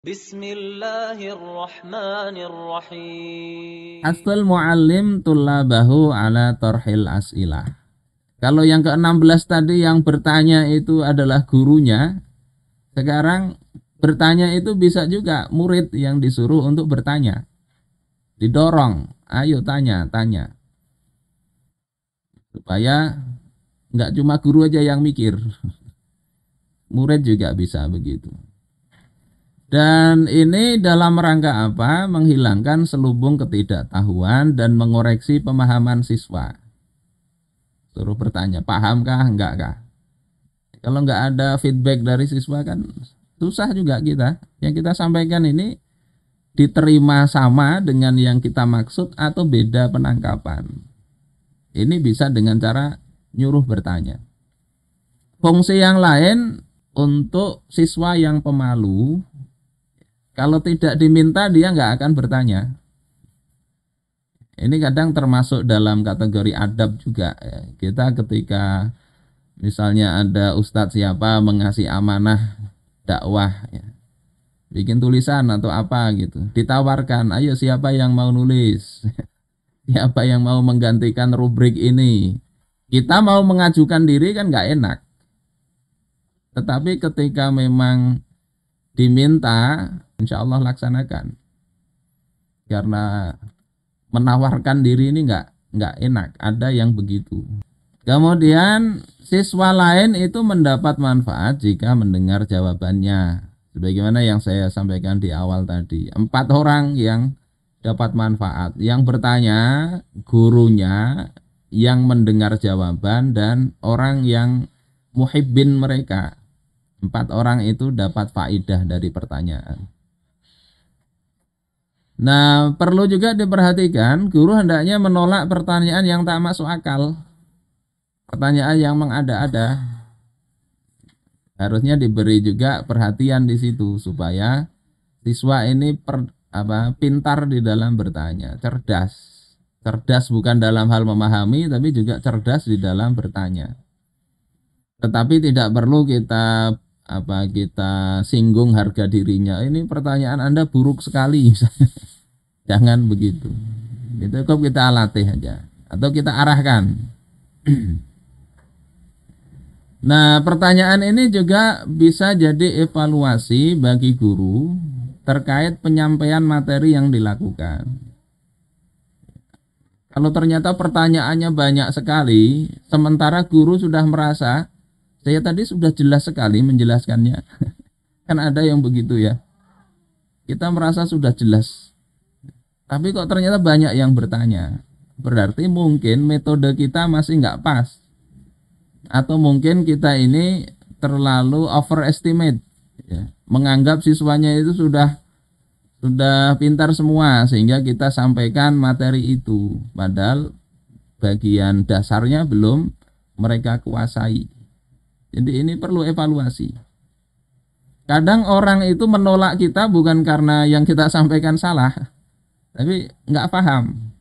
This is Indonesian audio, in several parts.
Bismillahirrahmanirrahim. Asal muallim tullabahu ala tarhil as'ilah. Kalau yang ke-16 tadi yang bertanya itu adalah gurunya, sekarang bertanya itu bisa juga murid yang disuruh untuk bertanya. Didorong, ayo tanya, tanya. Supaya nggak cuma guru aja yang mikir. Murid juga bisa begitu. Dan ini dalam rangka apa? Menghilangkan selubung ketidaktahuan dan mengoreksi pemahaman siswa. Suruh bertanya, pahamkah? enggakkah. Kalau enggak ada feedback dari siswa kan susah juga kita. Yang kita sampaikan ini diterima sama dengan yang kita maksud atau beda penangkapan. Ini bisa dengan cara nyuruh bertanya. Fungsi yang lain untuk siswa yang pemalu kalau tidak diminta dia nggak akan bertanya. Ini kadang termasuk dalam kategori adab juga. Kita ketika misalnya ada ustadz siapa mengasih amanah dakwah, ya, bikin tulisan atau apa gitu, ditawarkan, ayo siapa yang mau nulis, siapa yang mau menggantikan rubrik ini. Kita mau mengajukan diri kan nggak enak. Tetapi ketika memang diminta Insya Allah laksanakan. Karena menawarkan diri ini nggak nggak enak. Ada yang begitu. Kemudian siswa lain itu mendapat manfaat jika mendengar jawabannya. Sebagaimana yang saya sampaikan di awal tadi. Empat orang yang dapat manfaat. Yang bertanya, gurunya, yang mendengar jawaban, dan orang yang muhibbin mereka. Empat orang itu dapat faidah dari pertanyaan. Nah, perlu juga diperhatikan guru hendaknya menolak pertanyaan yang tak masuk akal. Pertanyaan yang mengada-ada. Harusnya diberi juga perhatian di situ supaya siswa ini per, apa pintar di dalam bertanya, cerdas. Cerdas bukan dalam hal memahami tapi juga cerdas di dalam bertanya. Tetapi tidak perlu kita apa kita singgung harga dirinya ini pertanyaan anda buruk sekali Jangan begitu. Itu cukup kita latih aja atau kita arahkan. nah, pertanyaan ini juga bisa jadi evaluasi bagi guru terkait penyampaian materi yang dilakukan. Kalau ternyata pertanyaannya banyak sekali, sementara guru sudah merasa, saya tadi sudah jelas sekali menjelaskannya. kan ada yang begitu ya. Kita merasa sudah jelas. Tapi kok ternyata banyak yang bertanya. Berarti mungkin metode kita masih nggak pas. Atau mungkin kita ini terlalu overestimate. Ya. Menganggap siswanya itu sudah sudah pintar semua sehingga kita sampaikan materi itu padahal bagian dasarnya belum mereka kuasai. Jadi ini perlu evaluasi. Kadang orang itu menolak kita bukan karena yang kita sampaikan salah, tapi nggak paham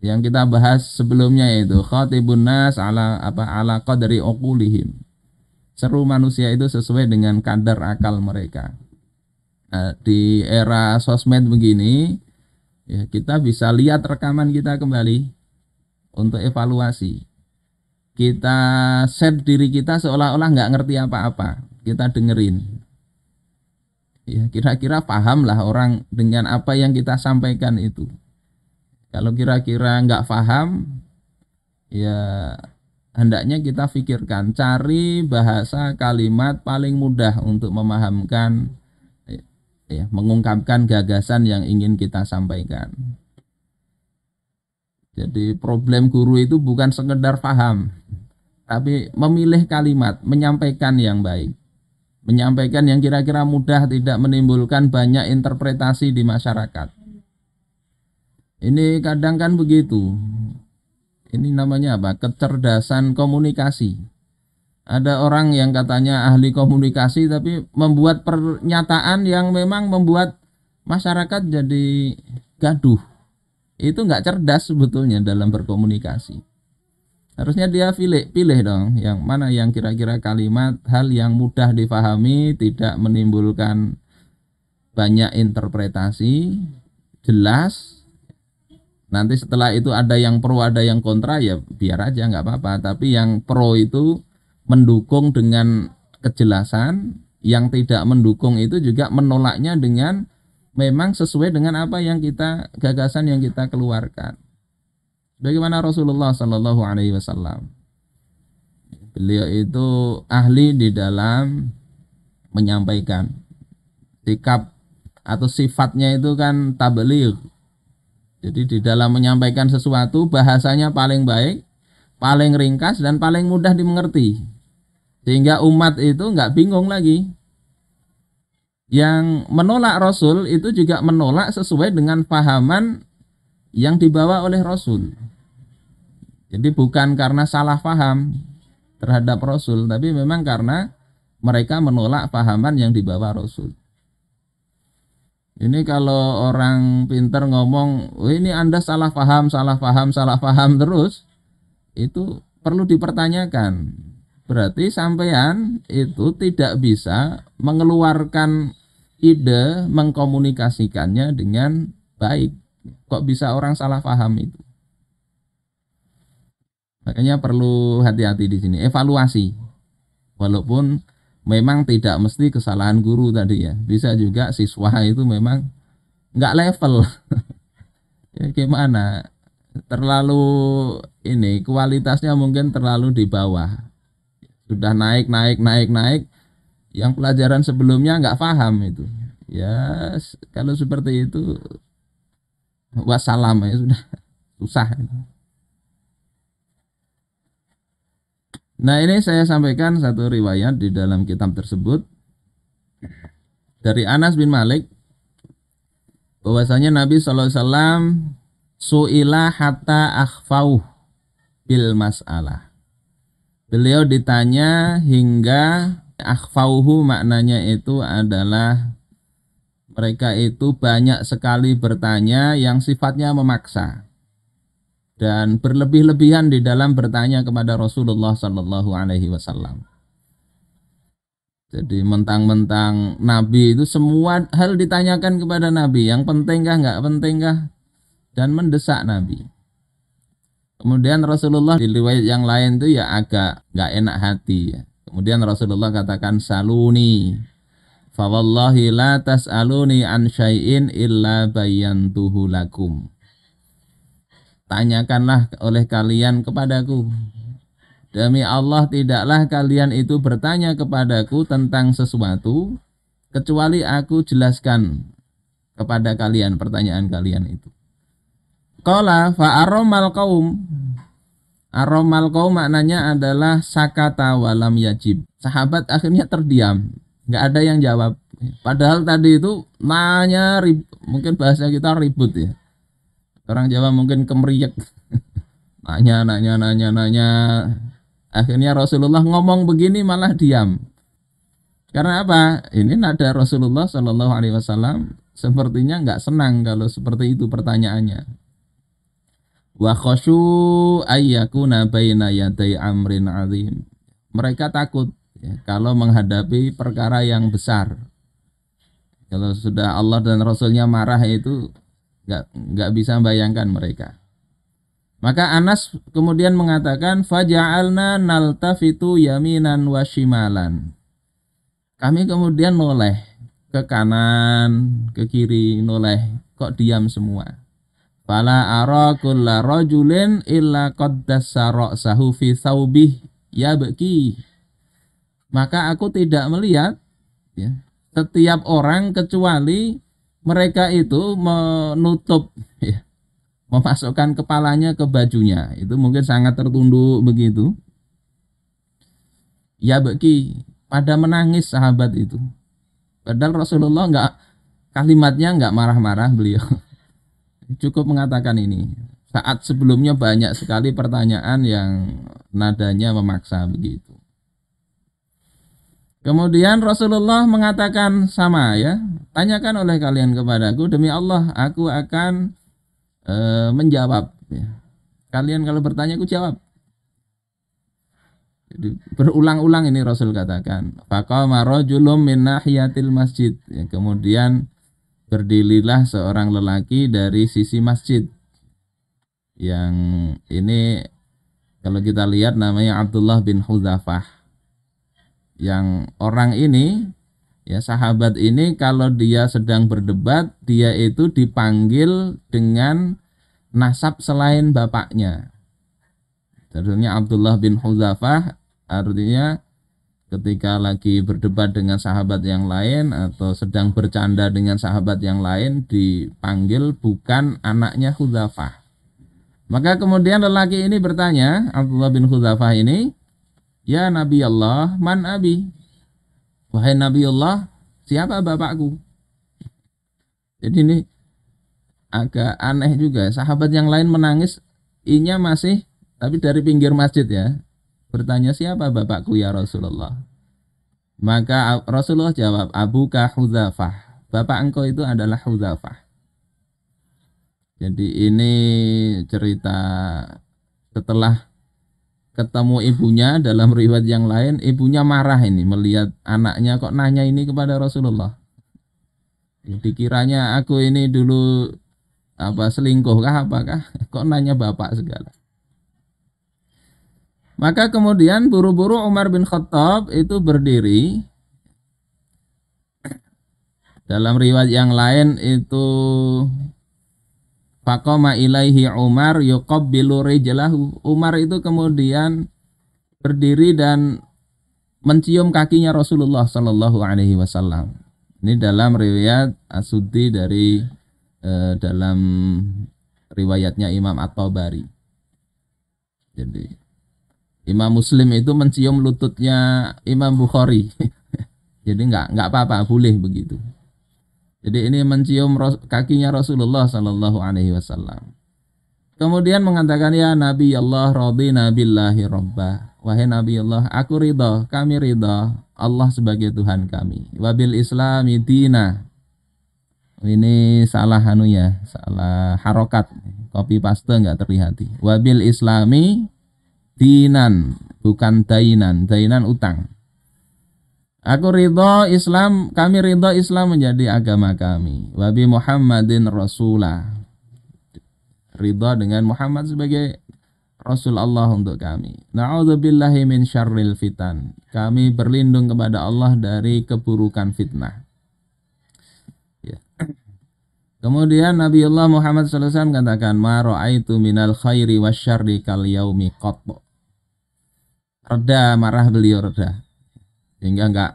yang kita bahas sebelumnya yaitu khatibun nas ala apa ala qadri okulihim seru manusia itu sesuai dengan kadar akal mereka nah, di era sosmed begini ya kita bisa lihat rekaman kita kembali untuk evaluasi kita set diri kita seolah-olah nggak ngerti apa-apa kita dengerin ya kira-kira paham lah orang dengan apa yang kita sampaikan itu kalau kira-kira nggak paham ya hendaknya kita pikirkan cari bahasa kalimat paling mudah untuk memahamkan ya mengungkapkan gagasan yang ingin kita sampaikan jadi problem guru itu bukan sekedar paham tapi memilih kalimat menyampaikan yang baik menyampaikan yang kira-kira mudah tidak menimbulkan banyak interpretasi di masyarakat. Ini kadang kan begitu. Ini namanya apa? Kecerdasan komunikasi. Ada orang yang katanya ahli komunikasi tapi membuat pernyataan yang memang membuat masyarakat jadi gaduh. Itu nggak cerdas sebetulnya dalam berkomunikasi. Harusnya dia pilih, pilih dong yang mana yang kira-kira kalimat hal yang mudah difahami tidak menimbulkan banyak interpretasi, jelas. Nanti setelah itu ada yang pro, ada yang kontra ya biar aja nggak apa-apa. Tapi yang pro itu mendukung dengan kejelasan, yang tidak mendukung itu juga menolaknya dengan memang sesuai dengan apa yang kita gagasan yang kita keluarkan. Bagaimana Rasulullah Shallallahu Alaihi Wasallam? Beliau itu ahli di dalam menyampaikan sikap atau sifatnya itu kan tabligh. Jadi di dalam menyampaikan sesuatu bahasanya paling baik, paling ringkas dan paling mudah dimengerti. Sehingga umat itu nggak bingung lagi. Yang menolak Rasul itu juga menolak sesuai dengan pahaman yang dibawa oleh Rasul. Jadi bukan karena salah paham terhadap Rasul, tapi memang karena mereka menolak pahaman yang dibawa Rasul. Ini kalau orang pinter ngomong, oh ini Anda salah paham, salah paham, salah paham terus, itu perlu dipertanyakan. Berarti sampean itu tidak bisa mengeluarkan ide, mengkomunikasikannya dengan baik. Kok bisa orang salah paham itu? Makanya perlu hati-hati di sini, evaluasi. Walaupun memang tidak mesti kesalahan guru tadi ya. Bisa juga siswa itu memang nggak level. ya gimana? Terlalu ini kualitasnya mungkin terlalu di bawah. Sudah naik, naik, naik, naik. Yang pelajaran sebelumnya nggak paham itu. Ya kalau seperti itu wassalam ya sudah susah. Nah ini saya sampaikan satu riwayat di dalam kitab tersebut dari Anas bin Malik bahwasanya Nabi Shallallahu Alaihi Wasallam suila hatta akhfau bil masalah. Beliau ditanya hingga akhfauhu maknanya itu adalah mereka itu banyak sekali bertanya yang sifatnya memaksa dan berlebih-lebihan di dalam bertanya kepada Rasulullah Shallallahu Alaihi Wasallam. Jadi mentang-mentang Nabi itu semua hal ditanyakan kepada Nabi. Yang pentingkah nggak pentingkah dan mendesak Nabi. Kemudian Rasulullah di riwayat yang lain itu ya agak nggak enak hati ya. Kemudian Rasulullah katakan saluni. Fawallahi la tas'aluni an syai'in illa bayantuhu lakum tanyakanlah oleh kalian kepadaku. Demi Allah tidaklah kalian itu bertanya kepadaku tentang sesuatu kecuali aku jelaskan kepada kalian pertanyaan kalian itu. Qala fa aromal kaum. Aromal kaum maknanya adalah sakata walam yajib. Sahabat akhirnya terdiam, nggak ada yang jawab. Padahal tadi itu nanya rib, mungkin bahasa kita ribut ya. Orang Jawa mungkin kemeriak. nanya, nanya, nanya, nanya. Akhirnya Rasulullah ngomong begini malah diam. Karena apa? Ini nada Rasulullah Shallallahu Alaihi Wasallam sepertinya nggak senang kalau seperti itu pertanyaannya. Wa khosyu ayyakuna baina amrin azim. Mereka takut ya, kalau menghadapi perkara yang besar. Kalau sudah Allah dan Rasulnya marah itu nggak nggak bisa bayangkan mereka maka Anas kemudian mengatakan faja'alna naltafitu yaminan wa shimalan. Kami kemudian noleh ke kanan, ke kiri, noleh. Kok diam semua? Fala ara kulla rajulin illa qaddasa ra'sahu fi thawbih yabki. Maka aku tidak melihat ya, setiap orang kecuali mereka itu menutup ya, memasukkan kepalanya ke bajunya itu mungkin sangat tertunduk begitu ya beki pada menangis sahabat itu padahal Rasulullah nggak kalimatnya nggak marah-marah beliau cukup mengatakan ini saat sebelumnya banyak sekali pertanyaan yang nadanya memaksa begitu Kemudian Rasulullah mengatakan sama ya, tanyakan oleh kalian kepadaku demi Allah aku akan e, menjawab. Ya. Kalian kalau bertanya aku jawab. Jadi berulang-ulang ini Rasul katakan. Faqama rajulun min masjid. Ya, kemudian berdirilah seorang lelaki dari sisi masjid. Yang ini kalau kita lihat namanya Abdullah bin Huzafah yang orang ini ya sahabat ini kalau dia sedang berdebat dia itu dipanggil dengan nasab selain bapaknya artinya Abdullah bin Huzafah artinya ketika lagi berdebat dengan sahabat yang lain atau sedang bercanda dengan sahabat yang lain dipanggil bukan anaknya Huzafah. Maka kemudian lelaki ini bertanya, Abdullah bin Huzafah ini, Ya Nabi Allah, man abi? Wahai Nabi Allah, siapa bapakku? Jadi ini agak aneh juga. Sahabat yang lain menangis, inya masih tapi dari pinggir masjid ya. Bertanya siapa bapakku ya Rasulullah? Maka Rasulullah jawab, Abu Kahuzafah. Bapak engkau itu adalah Khuzafah. Jadi ini cerita setelah ketemu ibunya dalam riwayat yang lain ibunya marah ini melihat anaknya kok nanya ini kepada Rasulullah dikiranya aku ini dulu apa selingkuh kah apakah kok nanya bapak segala maka kemudian buru-buru Umar bin Khattab itu berdiri dalam riwayat yang lain itu Fakoma ilaihi Umar yuqabbilu rijlahu. Umar itu kemudian berdiri dan mencium kakinya Rasulullah Shallallahu alaihi wasallam. Ini dalam riwayat Asudi dari eh, dalam riwayatnya Imam At-Tabari. Jadi Imam Muslim itu mencium lututnya Imam Bukhari. Jadi nggak nggak apa-apa boleh begitu. Jadi ini mencium kakinya Rasulullah Sallallahu Alaihi Wasallam. Kemudian mengatakan ya Nabi Allah Robi Nabilahi Robba. Wahai Nabi Allah, aku ridho, kami ridho Allah sebagai Tuhan kami. Wabil Islami dina. Ini salah anu ya, salah harokat. kopi paste nggak terlihat. Wabil Islami dinan, bukan dainan. Dainan utang. Aku ridho Islam, kami ridho Islam menjadi agama kami. Wabi Muhammadin Rasulah. Ridho dengan Muhammad sebagai Rasul Allah untuk kami. Na'udzubillahi min syarril fitan. Kami berlindung kepada Allah dari keburukan fitnah. Ya. Kemudian Allah Muhammad SAW katakan, Ma ra'aitu minal khairi wa syarri kal yaumi qatbo. Reda marah beliau reda sehingga nggak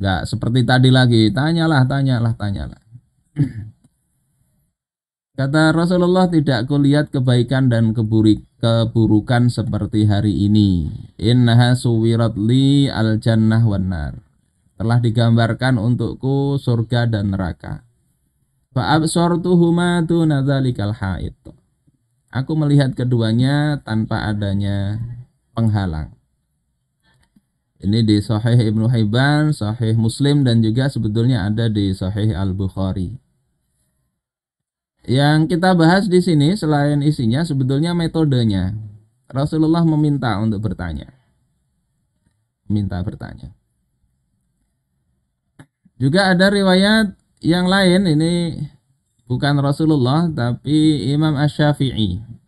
nggak seperti tadi lagi tanyalah tanyalah tanyalah Kata Rasulullah tidak kulihat kebaikan dan keburik, keburukan seperti hari ini. Innaha suwirat li al jannah wanar Telah digambarkan untukku surga dan neraka. Fa'absortuhuma tunadzalikal haid. Aku melihat keduanya tanpa adanya penghalang. Ini di Sahih Ibnu Hibban, Sahih Muslim dan juga sebetulnya ada di Sahih Al-Bukhari. Yang kita bahas di sini selain isinya sebetulnya metodenya. Rasulullah meminta untuk bertanya. Minta bertanya. Juga ada riwayat yang lain ini bukan Rasulullah tapi Imam Asy-Syafi'i